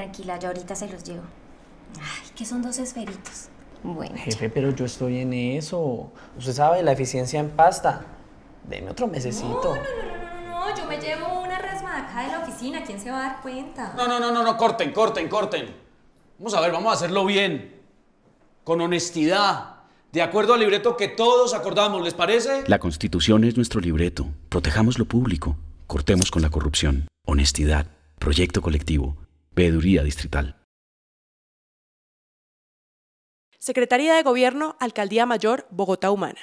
tranquila, yo ahorita se los llevo. Ay, que son dos esferitos. Bueno. Jefe, pero yo estoy en eso. Usted sabe la eficiencia en pasta. Deme otro mesecito. No, no, no, no, no, no. yo me llevo una de acá de la oficina, ¿quién se va a dar cuenta? No, no, no, no, no, corten, corten, corten. Vamos a ver, vamos a hacerlo bien. Con honestidad. De acuerdo al libreto que todos acordamos, ¿les parece? La Constitución es nuestro libreto. Protejamos lo público. Cortemos con la corrupción. Honestidad. Proyecto colectivo. Veeduría Distrital. Secretaría de Gobierno, Alcaldía Mayor, Bogotá Humana.